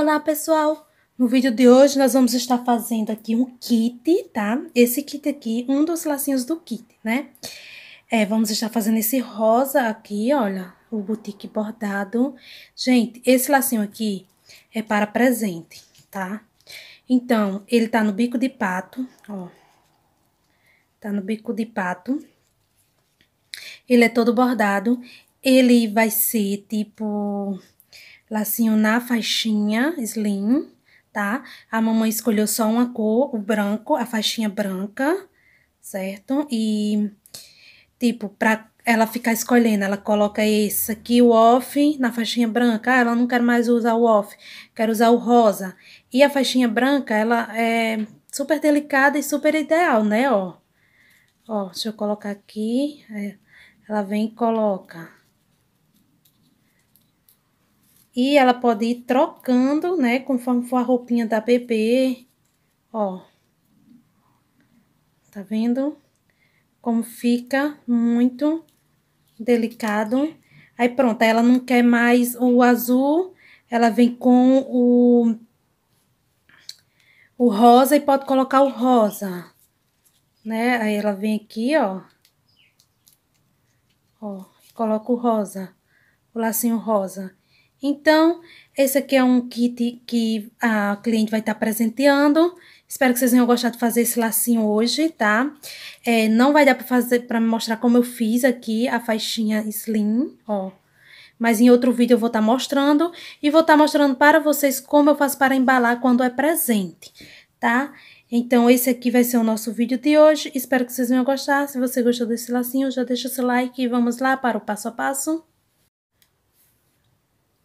Olá pessoal! No vídeo de hoje nós vamos estar fazendo aqui um kit, tá? Esse kit aqui, um dos lacinhos do kit, né? É, vamos estar fazendo esse rosa aqui, olha, o boutique bordado. Gente, esse lacinho aqui é para presente, tá? Então, ele tá no bico de pato, ó. Tá no bico de pato. Ele é todo bordado. Ele vai ser tipo lacinho na faixinha slim, tá? A mamãe escolheu só uma cor, o branco, a faixinha branca, certo? E, tipo, pra ela ficar escolhendo, ela coloca esse aqui, o off, na faixinha branca. Ah, ela não quer mais usar o off, quer usar o rosa. E a faixinha branca, ela é super delicada e super ideal, né, ó. Ó, deixa eu colocar aqui. É, ela vem e coloca. E ela pode ir trocando, né, conforme for a roupinha da bebê. Ó. Tá vendo? Como fica muito delicado. Aí pronto, ela não quer mais o azul, ela vem com o, o rosa e pode colocar o rosa, né? Aí ela vem aqui, ó, ó, coloca o rosa, o lacinho rosa. Então, esse aqui é um kit que a cliente vai estar tá presenteando. Espero que vocês tenham gostado de fazer esse lacinho hoje, tá? É, não vai dar pra fazer, pra mostrar como eu fiz aqui a faixinha slim, ó. Mas em outro vídeo eu vou estar tá mostrando e vou estar tá mostrando para vocês como eu faço para embalar quando é presente, tá? Então, esse aqui vai ser o nosso vídeo de hoje. Espero que vocês tenham gostado. Se você gostou desse lacinho, já deixa seu like e vamos lá para o passo a passo.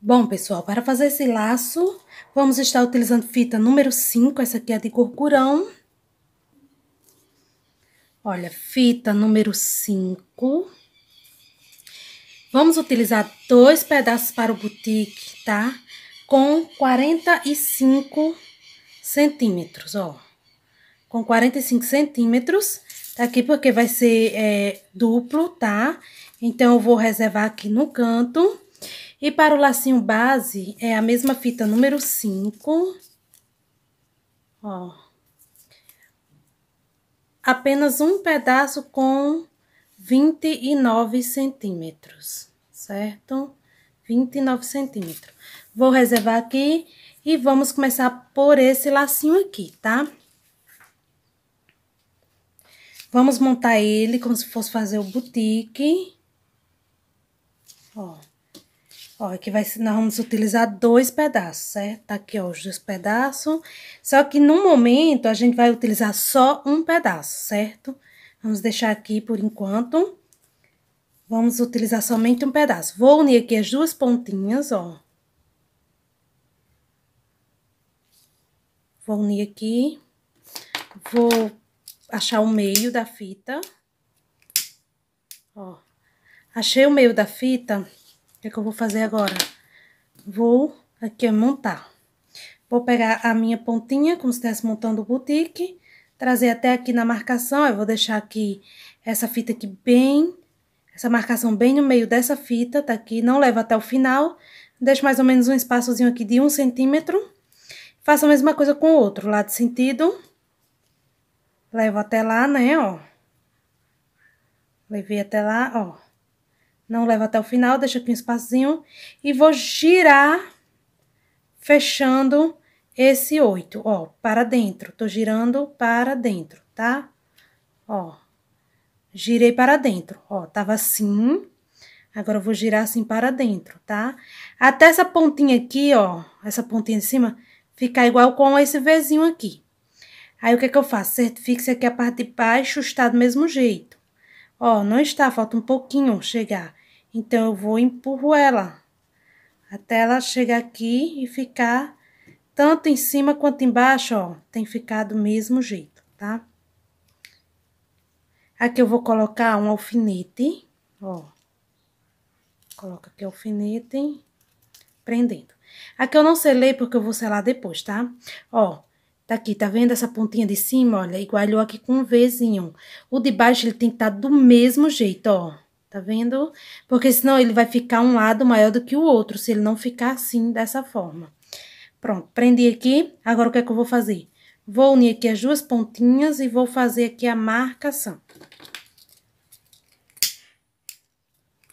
Bom, pessoal, para fazer esse laço, vamos estar utilizando fita número 5, essa aqui é de corcurão. Olha, fita número 5. Vamos utilizar dois pedaços para o boutique, tá? Com 45 centímetros, ó. Com 45 centímetros, tá aqui porque vai ser é, duplo, tá? Então, eu vou reservar aqui no canto e para o lacinho base, é a mesma fita número 5. Ó. Apenas um pedaço com 29 centímetros, certo? 29 centímetros. Vou reservar aqui e vamos começar por esse lacinho aqui, tá? Vamos montar ele como se fosse fazer o boutique. Ó. Ó, aqui vai, nós vamos utilizar dois pedaços, certo? Tá aqui, ó, os dois pedaços. Só que no momento, a gente vai utilizar só um pedaço, certo? Vamos deixar aqui por enquanto. Vamos utilizar somente um pedaço. Vou unir aqui as duas pontinhas, ó. Vou unir aqui. Vou achar o meio da fita. Ó. Achei o meio da fita que é que eu vou fazer agora? Vou aqui montar. Vou pegar a minha pontinha, como se estivesse montando o boutique, trazer até aqui na marcação, eu vou deixar aqui essa fita aqui bem, essa marcação bem no meio dessa fita, tá aqui, não leva até o final, deixo mais ou menos um espaçozinho aqui de um centímetro, faço a mesma coisa com o outro lado sentido, levo até lá, né, ó, levei até lá, ó, não leva até o final, deixa aqui um espacinho e vou girar fechando esse oito, ó, para dentro. Tô girando para dentro, tá? Ó, girei para dentro, ó, tava assim. Agora eu vou girar assim para dentro, tá? Até essa pontinha aqui, ó, essa pontinha de cima, ficar igual com esse Vzinho aqui. Aí, o que é que eu faço? Certifique-se aqui a parte de baixo está do mesmo jeito. Ó, não está, falta um pouquinho chegar. Então eu vou empurro ela até ela chegar aqui e ficar tanto em cima quanto embaixo, ó, tem ficado do mesmo jeito, tá? Aqui eu vou colocar um alfinete, ó. Coloca aqui o alfinete, prendendo. Aqui eu não selei porque eu vou selar depois, tá? Ó, tá aqui, tá vendo essa pontinha de cima? Olha, igualou aqui com um Vzinho. O de baixo ele tem que estar tá do mesmo jeito, ó. Tá vendo? Porque senão ele vai ficar um lado maior do que o outro, se ele não ficar assim, dessa forma. Pronto, prendi aqui. Agora, o que é que eu vou fazer? Vou unir aqui as duas pontinhas e vou fazer aqui a marcação.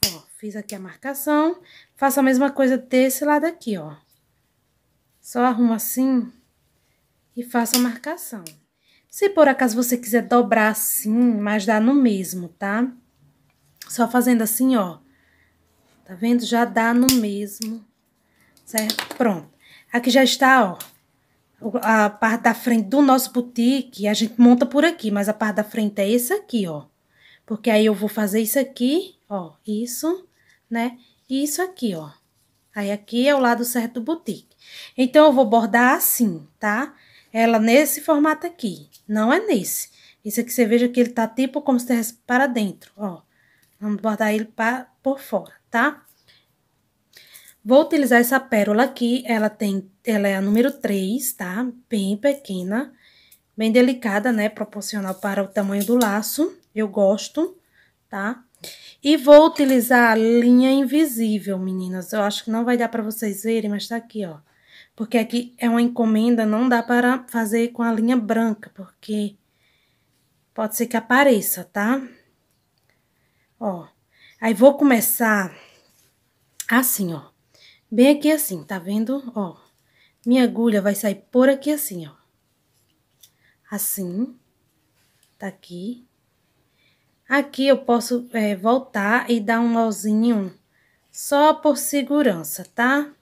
Ó, fiz aqui a marcação. Faço a mesma coisa desse lado aqui, ó. Só arrumo assim e faço a marcação. Se por acaso você quiser dobrar assim, mas dá no mesmo, tá? Tá? Só fazendo assim, ó. Tá vendo? Já dá no mesmo, certo? Pronto. Aqui já está, ó, a parte da frente do nosso boutique. A gente monta por aqui, mas a parte da frente é esse aqui, ó. Porque aí eu vou fazer isso aqui, ó, isso, né? E isso aqui, ó. Aí aqui é o lado certo do boutique. Então, eu vou bordar assim, tá? Ela nesse formato aqui, não é nesse. Esse aqui você veja que ele tá tipo como se tivesse para dentro, ó. Vamos bordar ele pra, por fora, tá? Vou utilizar essa pérola aqui, ela tem, ela é a número 3, tá? Bem pequena, bem delicada, né? Proporcional para o tamanho do laço, eu gosto, tá? E vou utilizar a linha invisível, meninas. Eu acho que não vai dar pra vocês verem, mas tá aqui, ó. Porque aqui é uma encomenda, não dá para fazer com a linha branca, porque pode ser que apareça, tá? Tá? Ó, aí vou começar assim, ó. Bem aqui assim, tá vendo? Ó, minha agulha vai sair por aqui assim, ó. Assim, tá aqui. Aqui eu posso é, voltar e dar um nozinho só por segurança, tá?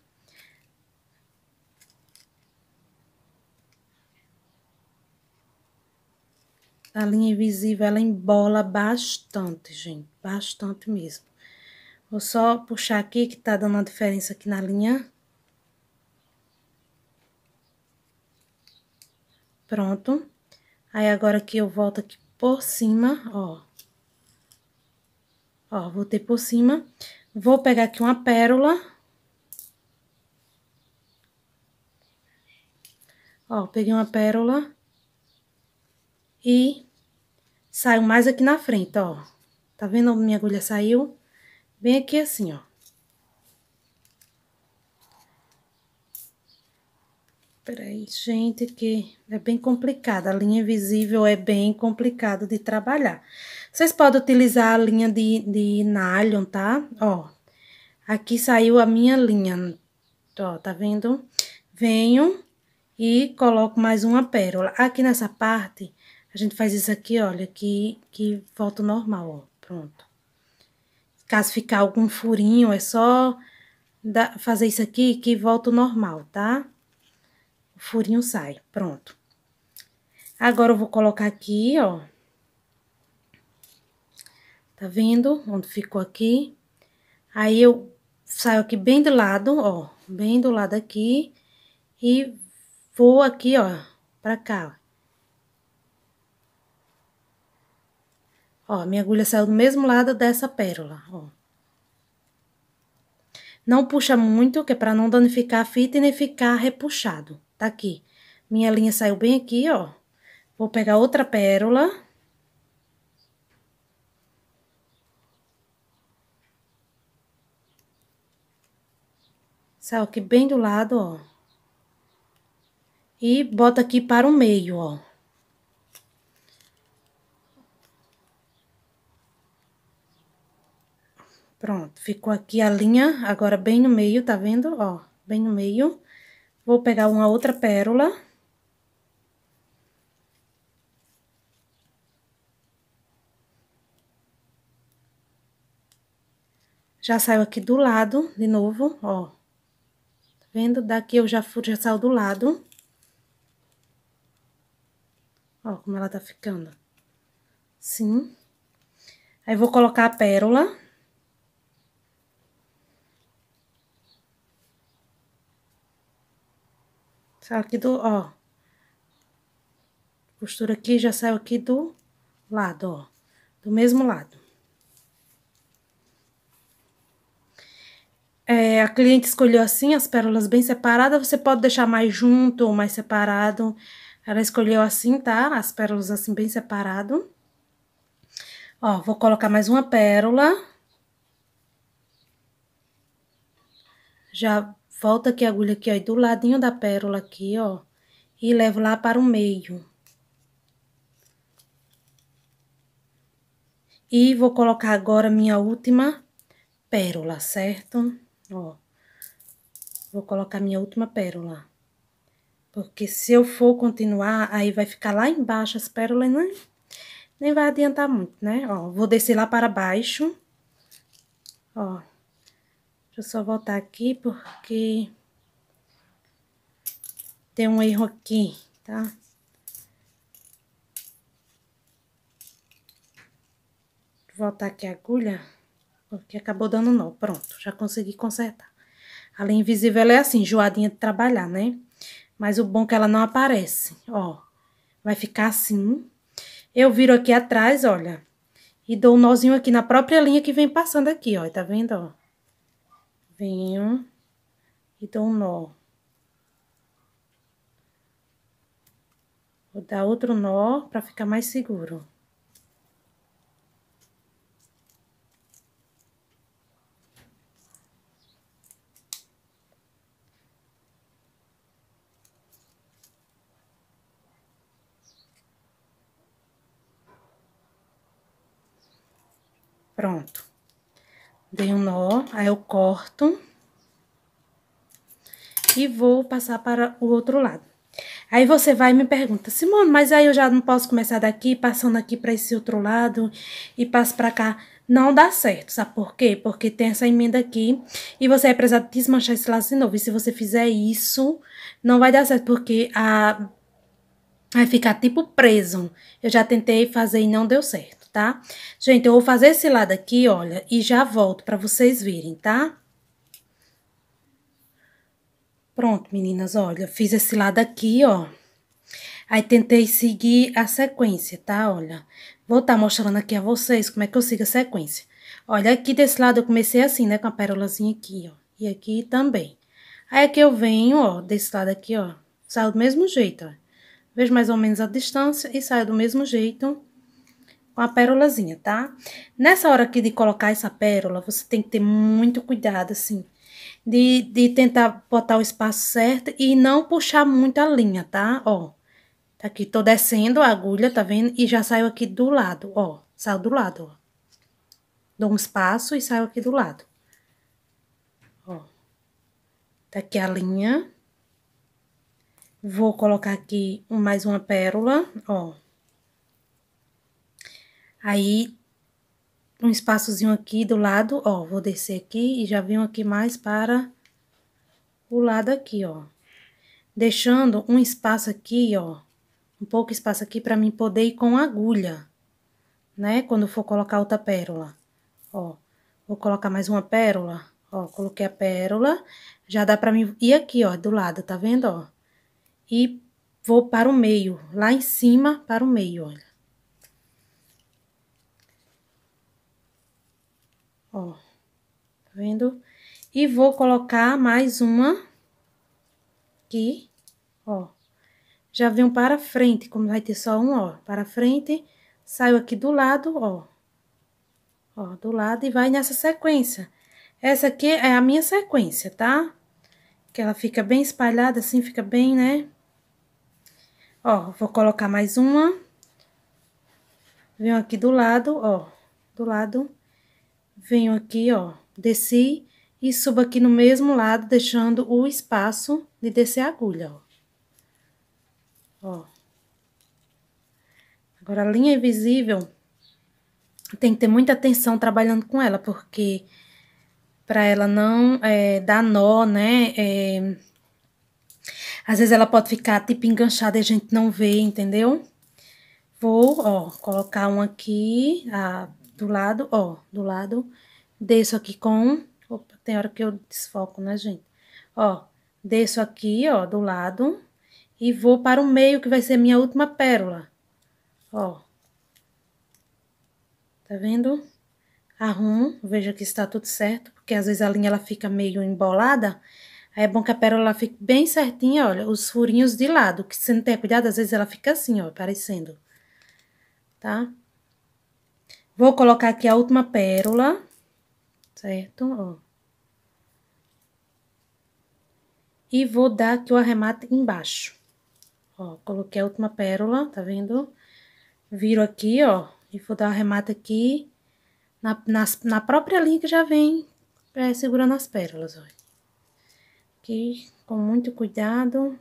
A linha invisível, ela embola bastante, gente. Bastante mesmo. Vou só puxar aqui que tá dando a diferença aqui na linha. Pronto. Aí agora que eu volto aqui por cima, ó. Ó, voltei por cima. Vou pegar aqui uma pérola. Ó, peguei uma pérola. E saio mais aqui na frente, ó. Tá vendo onde minha agulha saiu? Bem aqui assim, ó. Peraí, gente, que é bem complicado. A linha invisível é bem complicado de trabalhar. Vocês podem utilizar a linha de, de nylon, tá? Ó, aqui saiu a minha linha. Ó, tá vendo? Venho e coloco mais uma pérola. Aqui nessa parte, a gente faz isso aqui, olha, que, que volta normal, ó, pronto. Caso ficar algum furinho, é só da, fazer isso aqui que volta normal, tá? O furinho sai, pronto. Agora eu vou colocar aqui, ó. Tá vendo onde ficou aqui? Aí eu saio aqui bem do lado, ó, bem do lado aqui e vou aqui, ó, pra cá, ó. Ó, minha agulha saiu do mesmo lado dessa pérola, ó. Não puxa muito, que é para não danificar a fita e nem ficar repuxado. Tá aqui. Minha linha saiu bem aqui, ó. Vou pegar outra pérola. Saiu aqui bem do lado, ó. E bota aqui para o meio, ó. Pronto, ficou aqui a linha, agora bem no meio, tá vendo? Ó, bem no meio. Vou pegar uma outra pérola. Já saiu aqui do lado, de novo, ó. Tá vendo? Daqui eu já, já saiu do lado. Ó, como ela tá ficando. Sim. Aí, vou colocar a pérola. Saiu tá aqui do, ó. Costura aqui, já saiu aqui do lado, ó. Do mesmo lado. É, a cliente escolheu assim, as pérolas bem separadas. Você pode deixar mais junto ou mais separado. Ela escolheu assim, tá? As pérolas assim, bem separado. Ó, vou colocar mais uma pérola. Já Volta aqui a agulha aqui, ó, do ladinho da pérola aqui, ó, e levo lá para o meio. E vou colocar agora minha última pérola, certo? Ó, vou colocar minha última pérola. Porque se eu for continuar, aí vai ficar lá embaixo as pérolas, né? Nem vai adiantar muito, né? Ó, vou descer lá para baixo. Ó, Deixa eu só voltar aqui porque tem um erro aqui, tá? Voltar aqui a agulha, porque acabou dando nó. Pronto, já consegui consertar. A linha invisível ela é assim, joadinha de trabalhar, né? Mas o bom é que ela não aparece, ó. Vai ficar assim. Eu viro aqui atrás, olha. E dou um nozinho aqui na própria linha que vem passando aqui, ó. Tá vendo, ó? venho e dou um nó. Vou dar outro nó para ficar mais seguro. Pronto tem um nó, aí eu corto. E vou passar para o outro lado. Aí você vai e me pergunta, Simone, mas aí eu já não posso começar daqui, passando aqui para esse outro lado e passo para cá. Não dá certo, sabe por quê? Porque tem essa emenda aqui e você vai é precisar desmanchar esse laço de novo. E se você fizer isso, não vai dar certo, porque a... vai ficar tipo preso. Eu já tentei fazer e não deu certo tá? Gente, eu vou fazer esse lado aqui, olha, e já volto pra vocês verem, tá? Pronto, meninas, olha, fiz esse lado aqui, ó. Aí, tentei seguir a sequência, tá? Olha, vou estar tá mostrando aqui a vocês como é que eu sigo a sequência. Olha, aqui desse lado eu comecei assim, né, com a pérolazinha aqui, ó, e aqui também. Aí, aqui eu venho, ó, desse lado aqui, ó, saio do mesmo jeito, ó. Vejo mais ou menos a distância e saio do mesmo jeito com a pérolazinha, tá? Nessa hora aqui de colocar essa pérola, você tem que ter muito cuidado, assim, de, de tentar botar o espaço certo e não puxar muito a linha, tá? Ó, tá aqui, tô descendo a agulha, tá vendo? E já saiu aqui do lado, ó, saiu do lado, ó. Dou um espaço e saio aqui do lado. Ó, tá aqui a linha. Vou colocar aqui mais uma pérola, ó. Aí, um espaçozinho aqui do lado, ó, vou descer aqui e já venho aqui mais para o lado aqui, ó. Deixando um espaço aqui, ó, um pouco espaço aqui para mim poder ir com agulha, né? Quando for colocar outra pérola, ó. Vou colocar mais uma pérola, ó, coloquei a pérola, já dá para mim ir aqui, ó, do lado, tá vendo, ó? E vou para o meio, lá em cima para o meio, olha. Ó, tá vendo? E vou colocar mais uma aqui, ó. Já um para frente, como vai ter só um, ó, para frente, saiu aqui do lado, ó. Ó, do lado e vai nessa sequência. Essa aqui é a minha sequência, tá? Que ela fica bem espalhada, assim, fica bem, né? Ó, vou colocar mais uma. Venho aqui do lado, ó, do lado venho aqui, ó, desci e subo aqui no mesmo lado, deixando o espaço de descer a agulha, ó. Ó. Agora, a linha invisível, tem que ter muita atenção trabalhando com ela, porque para ela não é, dar nó, né, é, às vezes ela pode ficar, tipo, enganchada e a gente não vê, entendeu? Vou, ó, colocar um aqui, a do lado, ó, do lado, desço aqui com opa, tem hora que eu desfoco, né, gente? Ó, desço aqui, ó, do lado, e vou para o meio, que vai ser minha última pérola, ó. Tá vendo? Arrumo, veja que está tudo certo, porque às vezes a linha ela fica meio embolada, aí é bom que a pérola fique bem certinha, olha, os furinhos de lado, que se não ter cuidado, às vezes ela fica assim, ó, aparecendo, Tá? Vou colocar aqui a última pérola, certo? Ó. E vou dar aqui o arremate embaixo. Ó, coloquei a última pérola, tá vendo? Viro aqui, ó, e vou dar o arremate aqui na, na, na própria linha que já vem é, segurando as pérolas, ó. Aqui, com muito cuidado.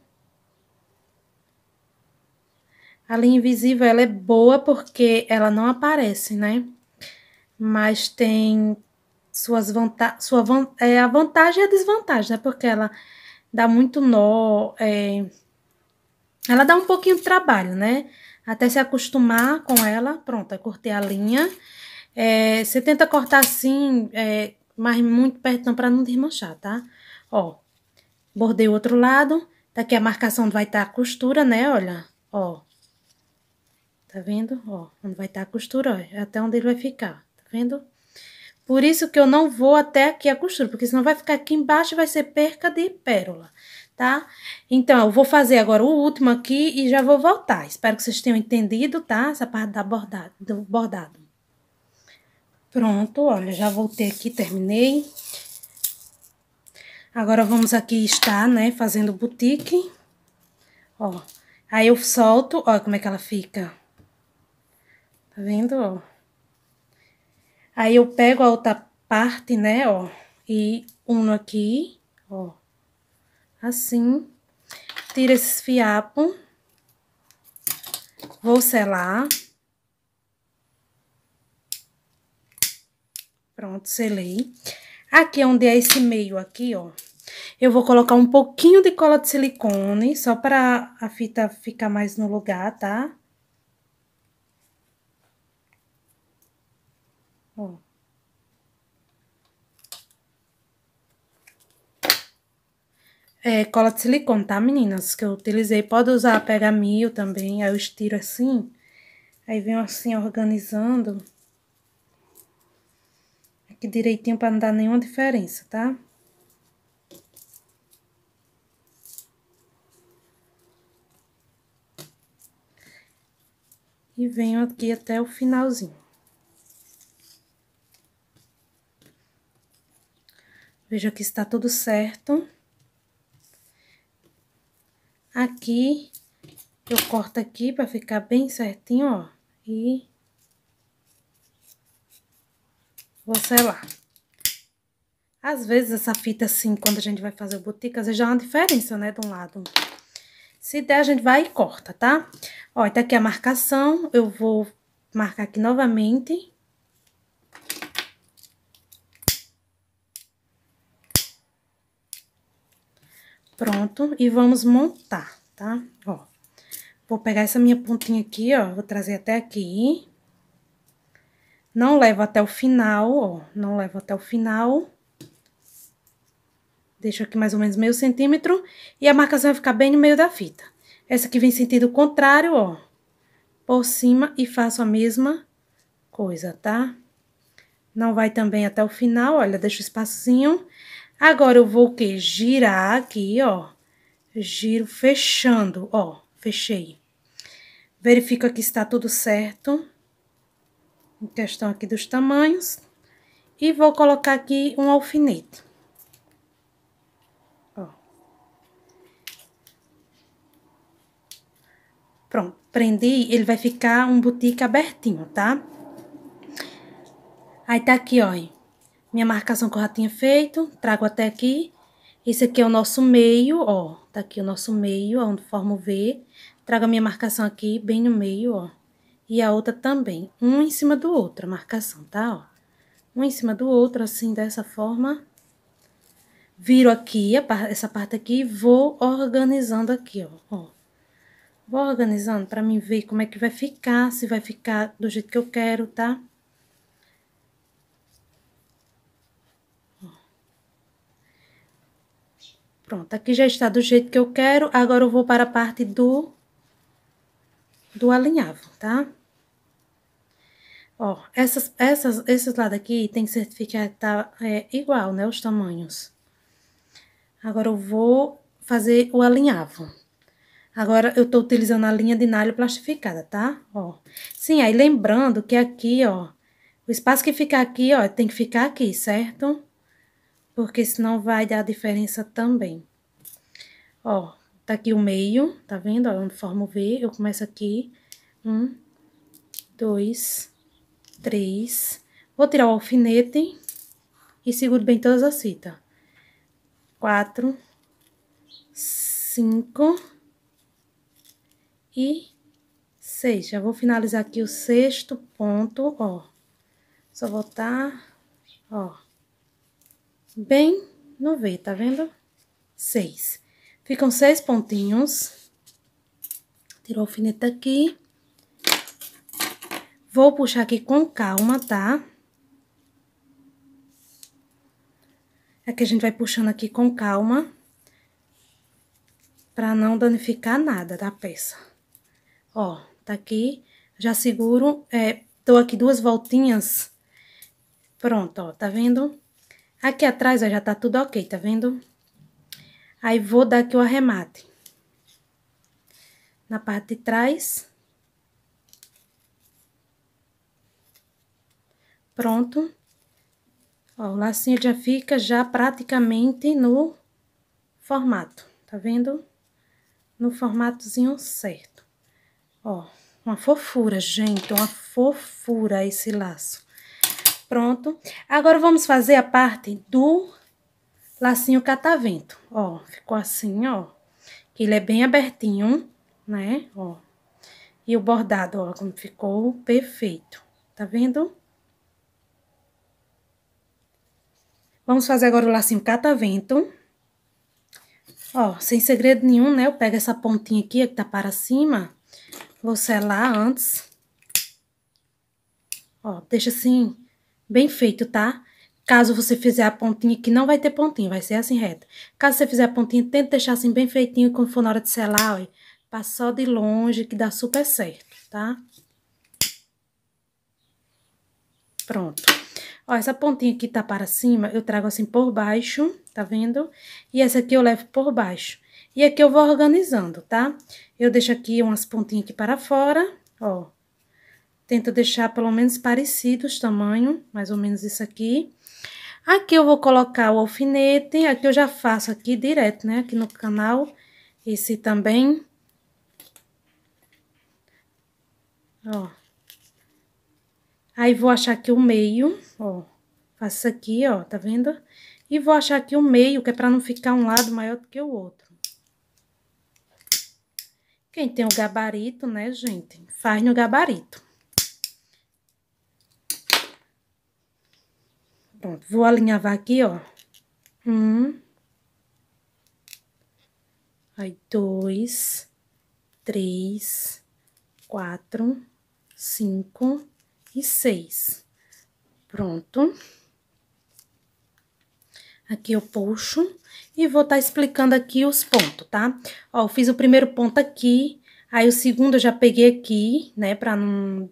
A linha invisível ela é boa porque ela não aparece, né? Mas tem suas vantagens. Sua van é, a vantagem e a desvantagem, né? Porque ela dá muito nó. É... Ela dá um pouquinho de trabalho, né? Até se acostumar com ela. Pronto, eu é cortei a linha. É, você tenta cortar assim, é, mas muito perto para não desmanchar, tá? Ó, bordei o outro lado. Tá aqui a marcação vai estar tá a costura, né? Olha, ó, Tá vendo? Ó, onde vai estar tá a costura, ó, é até onde ele vai ficar. Tá vendo? Por isso que eu não vou até aqui a costura, porque senão vai ficar aqui embaixo e vai ser perca de pérola, tá? Então, eu vou fazer agora o último aqui e já vou voltar. Espero que vocês tenham entendido, tá? Essa parte da bordado, do bordado. Pronto, olha, já voltei aqui, terminei. Agora, vamos aqui estar, né, fazendo boutique. Ó, aí eu solto, olha como é que ela fica. Tá vendo, ó? Aí eu pego a outra parte, né, ó, e uno aqui, ó, assim. Tiro esses fiapos. Vou selar. Pronto, selei. Aqui é onde é esse meio aqui, ó, eu vou colocar um pouquinho de cola de silicone, só para a fita ficar mais no lugar, tá? É cola de silicone, tá, meninas? Que eu utilizei. Pode usar pega mil também. Aí eu estiro assim. Aí venho assim organizando. Aqui direitinho pra não dar nenhuma diferença, Tá? e venho aqui até o finalzinho. Veja que está tudo certo. Aqui, eu corto aqui para ficar bem certinho, ó. E vou selar. Às vezes, essa fita assim, quando a gente vai fazer o botica, às vezes dá é uma diferença, né, de um lado. Se der, a gente vai e corta, tá? Ó, tá aqui a marcação, eu vou marcar aqui novamente. Pronto, e vamos montar, tá? Ó, vou pegar essa minha pontinha aqui, ó, vou trazer até aqui. Não levo até o final, ó, não levo até o final. Deixo aqui mais ou menos meio centímetro e a marcação vai ficar bem no meio da fita. Essa aqui vem sentido contrário, ó, por cima e faço a mesma coisa, tá? Não vai também até o final, olha, deixo o espacinho Agora eu vou o quê? Girar aqui, ó. Giro fechando, ó. Fechei. Verifico aqui se está tudo certo. Em questão aqui dos tamanhos. E vou colocar aqui um alfinete. Ó. Pronto. Prendi, ele vai ficar um boutique abertinho, tá? Aí tá aqui, ó minha marcação que eu já tinha feito, trago até aqui. Esse aqui é o nosso meio, ó, tá aqui o nosso meio, onde forma o V. Trago a minha marcação aqui, bem no meio, ó. E a outra também, um em cima do outro, a marcação, tá, ó. Um em cima do outro, assim, dessa forma. Viro aqui, essa parte aqui, e vou organizando aqui, ó, ó. Vou organizando pra mim ver como é que vai ficar, se vai ficar do jeito que eu quero, tá? Pronto, aqui já está do jeito que eu quero. Agora eu vou para a parte do, do alinhavo, tá? Ó, essas, essas, esses lados aqui tem que certificar que tá é, igual, né, os tamanhos. Agora eu vou fazer o alinhavo. Agora eu tô utilizando a linha de nalho plastificada, tá? Ó. Sim, aí lembrando que aqui, ó, o espaço que ficar aqui, ó, tem que ficar aqui, certo? porque senão vai dar diferença também. Ó, tá aqui o meio, tá vendo? Ó, onde forma o V, eu começo aqui. Um, dois, três. Vou tirar o alfinete e seguro bem todas as fitas. Quatro, cinco e seis. Já vou finalizar aqui o sexto ponto, ó. Só voltar, ó bem no V, tá vendo? Seis. Ficam seis pontinhos. Tiro o alfinete aqui. Vou puxar aqui com calma, tá? Aqui é a gente vai puxando aqui com calma. Pra não danificar nada da peça. Ó, tá aqui. Já seguro, é, aqui duas voltinhas. Pronto, ó, tá vendo? Aqui atrás, ó, já tá tudo ok, tá vendo? Aí, vou dar aqui o arremate. Na parte de trás. Pronto. Ó, o lacinho já fica já praticamente no formato, tá vendo? No formatozinho certo. Ó, uma fofura, gente, uma fofura esse laço. Pronto. Agora vamos fazer a parte do lacinho catavento. Ó, ficou assim, ó. Que ele é bem abertinho, né? Ó. E o bordado, ó, como ficou perfeito. Tá vendo? Vamos fazer agora o lacinho catavento. Ó, sem segredo nenhum, né? Eu pego essa pontinha aqui, que tá para cima. Vou selar antes. Ó, deixa assim bem feito, tá? Caso você fizer a pontinha, que não vai ter pontinha vai ser assim reta. Caso você fizer a pontinha, tenta deixar assim bem feitinho, quando for na hora de selar, ó, passa só de longe, que dá super certo, tá? Pronto. Ó, essa pontinha aqui tá para cima, eu trago assim por baixo, tá vendo? E essa aqui eu levo por baixo. E aqui eu vou organizando, tá? Eu deixo aqui umas pontinhas aqui para fora, ó. Tenta deixar pelo menos parecidos tamanho, mais ou menos isso aqui. Aqui eu vou colocar o alfinete, aqui eu já faço aqui direto, né? Aqui no canal, esse também. Ó. Aí vou achar aqui o meio, ó. Faço aqui, ó, tá vendo? E vou achar aqui o meio, que é pra não ficar um lado maior do que o outro. Quem tem o gabarito, né, gente? Faz no gabarito. Pronto, vou alinhavar aqui, ó. Um. Aí, dois, três, quatro, cinco e seis. Pronto. Aqui eu puxo e vou estar tá explicando aqui os pontos, tá? Ó, eu fiz o primeiro ponto aqui, aí o segundo eu já peguei aqui, né, pra não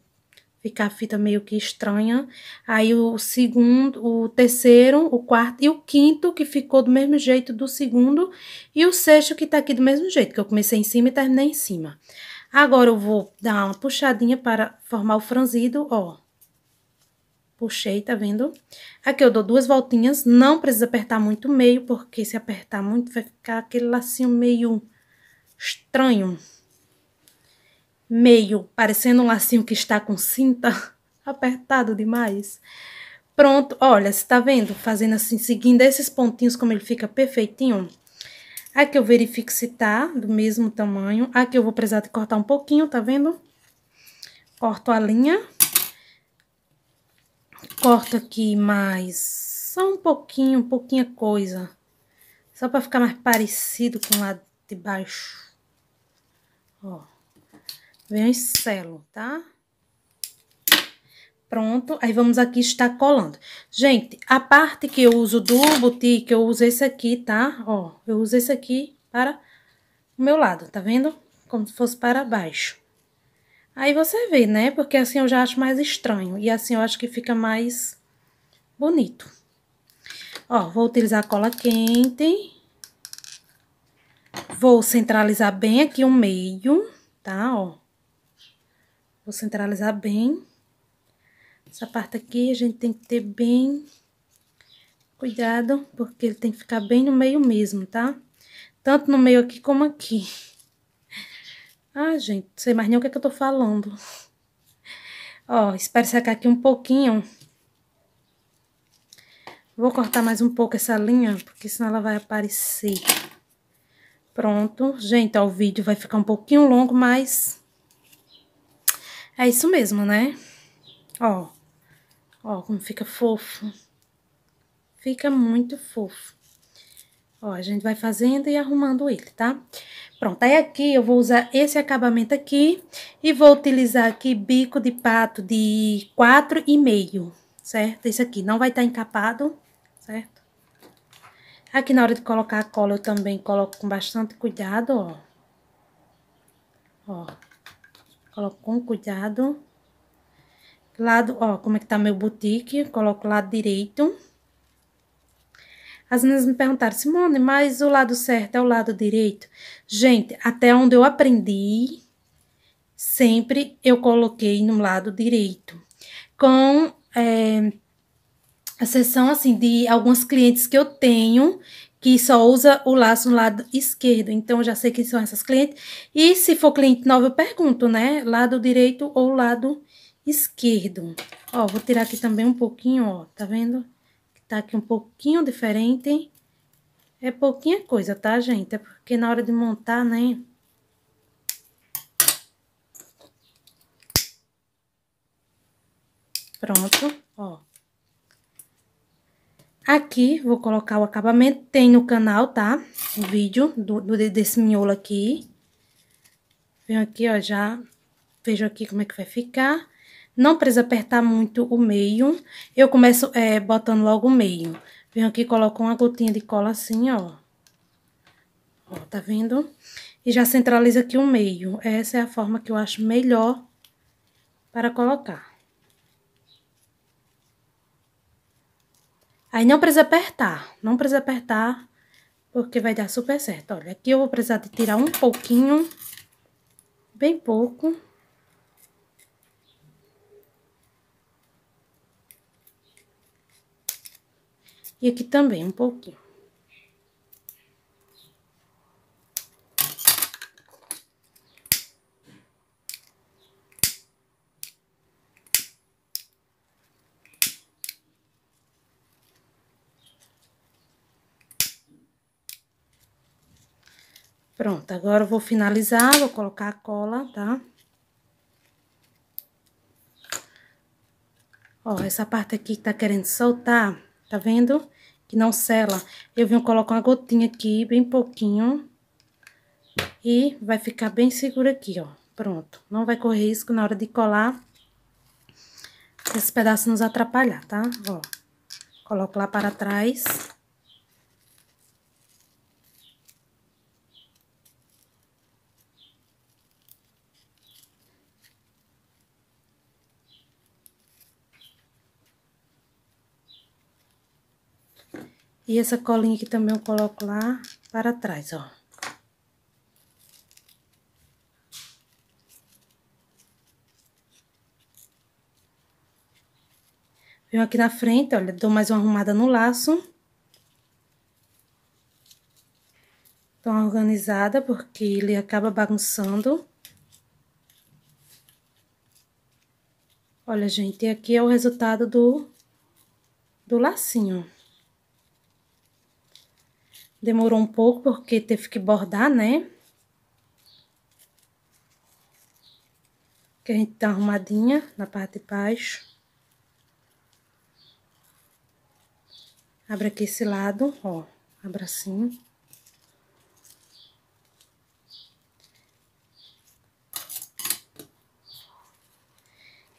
fica a fita meio que estranha. Aí o segundo, o terceiro, o quarto e o quinto, que ficou do mesmo jeito do segundo. E o sexto, que tá aqui do mesmo jeito, que eu comecei em cima e terminei em cima. Agora eu vou dar uma puxadinha para formar o franzido, ó. Puxei, tá vendo? Aqui eu dou duas voltinhas, não precisa apertar muito o meio, porque se apertar muito vai ficar aquele lacinho meio estranho meio, parecendo um lacinho que está com cinta, apertado demais. Pronto, olha, você tá vendo? Fazendo assim, seguindo esses pontinhos, como ele fica perfeitinho. Aqui eu verifico se tá do mesmo tamanho. Aqui eu vou precisar de cortar um pouquinho, tá vendo? Corto a linha. Corto aqui mais só um pouquinho, um pouquinha coisa. Só pra ficar mais parecido com o lado de baixo. Ó. Vem selo, tá? Pronto, aí vamos aqui estar colando. Gente, a parte que eu uso do boutique, eu uso esse aqui, tá? Ó, eu uso esse aqui para o meu lado, tá vendo? Como se fosse para baixo. Aí você vê, né? Porque assim eu já acho mais estranho. E assim eu acho que fica mais bonito. Ó, vou utilizar cola quente. Vou centralizar bem aqui o meio, tá? Ó. Vou centralizar bem. Essa parte aqui a gente tem que ter bem cuidado, porque ele tem que ficar bem no meio mesmo, tá? Tanto no meio aqui como aqui. Ah, gente, não sei mais nem o que, é que eu tô falando. Ó, espero secar aqui um pouquinho. Vou cortar mais um pouco essa linha, porque senão ela vai aparecer. Pronto. Gente, ó, o vídeo vai ficar um pouquinho longo, mas é isso mesmo, né? Ó, ó como fica fofo. Fica muito fofo. Ó, a gente vai fazendo e arrumando ele, tá? Pronto, aí aqui eu vou usar esse acabamento aqui e vou utilizar aqui bico de pato de quatro e meio, certo? Esse aqui não vai estar tá encapado, certo? Aqui na hora de colocar a cola eu também coloco com bastante cuidado, ó. Ó, coloco com cuidado. Lado, ó, como é que tá meu boutique, coloco lado direito. As meninas me perguntaram, Simone, mas o lado certo é o lado direito? Gente, até onde eu aprendi, sempre eu coloquei no lado direito. Com é, a exceção, assim, de alguns clientes que eu tenho, que só usa o laço no lado esquerdo. Então, eu já sei quem são essas clientes. E se for cliente nova, eu pergunto, né? Lado direito ou lado esquerdo. Ó, vou tirar aqui também um pouquinho, ó. Tá vendo? Tá aqui um pouquinho diferente. É pouquinha coisa, tá, gente? É porque na hora de montar, né? Pronto, ó. Aqui, vou colocar o acabamento, tem no canal, tá? O vídeo do, do, desse miolo aqui. Venho aqui, ó, já vejo aqui como é que vai ficar. Não precisa apertar muito o meio. Eu começo é, botando logo o meio. Venho aqui, coloco uma gotinha de cola assim, ó. Ó, tá vendo? E já centraliza aqui o meio. Essa é a forma que eu acho melhor para colocar. Aí não precisa apertar, não precisa apertar, porque vai dar super certo. Olha, aqui eu vou precisar de tirar um pouquinho, bem pouco. E aqui também um pouquinho. Pronto, agora eu vou finalizar, vou colocar a cola, tá? Ó, essa parte aqui que tá querendo soltar, tá vendo? Que não sela. Eu vim colocar uma gotinha aqui, bem pouquinho. E vai ficar bem seguro aqui, ó. Pronto. Não vai correr risco na hora de colar. Esse pedaço nos atrapalhar, tá? Ó. Coloco lá para trás. E essa colinha aqui também eu coloco lá para trás, ó. Venho aqui na frente, olha, dou mais uma arrumada no laço. Tô organizada, porque ele acaba bagunçando. Olha, gente, aqui é o resultado do, do lacinho. Demorou um pouco porque teve que bordar, né? Que a gente tá arrumadinha na parte de baixo. Abre aqui esse lado, ó, abra assim.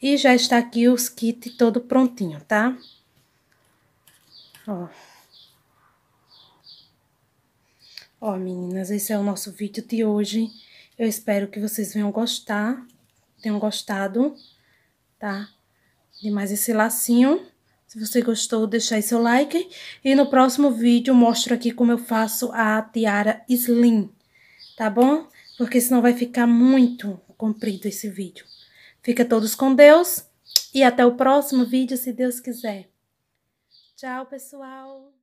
E já está aqui os kits todo prontinho, tá? Ó. Ó, oh, meninas, esse é o nosso vídeo de hoje. Eu espero que vocês venham gostar, tenham gostado, tá? De mais esse lacinho. Se você gostou, deixa aí seu like. E no próximo vídeo mostro aqui como eu faço a tiara slim, tá bom? Porque senão vai ficar muito comprido esse vídeo. Fica todos com Deus e até o próximo vídeo, se Deus quiser. Tchau, pessoal!